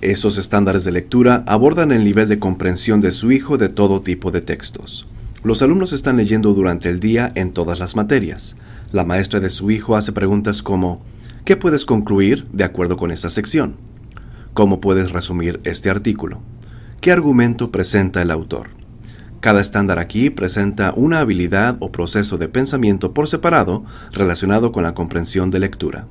Esos estándares de lectura abordan el nivel de comprensión de su hijo de todo tipo de textos. Los alumnos están leyendo durante el día en todas las materias. La maestra de su hijo hace preguntas como ¿Qué puedes concluir de acuerdo con esta sección? ¿Cómo puedes resumir este artículo? ¿Qué argumento presenta el autor? Cada estándar aquí presenta una habilidad o proceso de pensamiento por separado relacionado con la comprensión de lectura.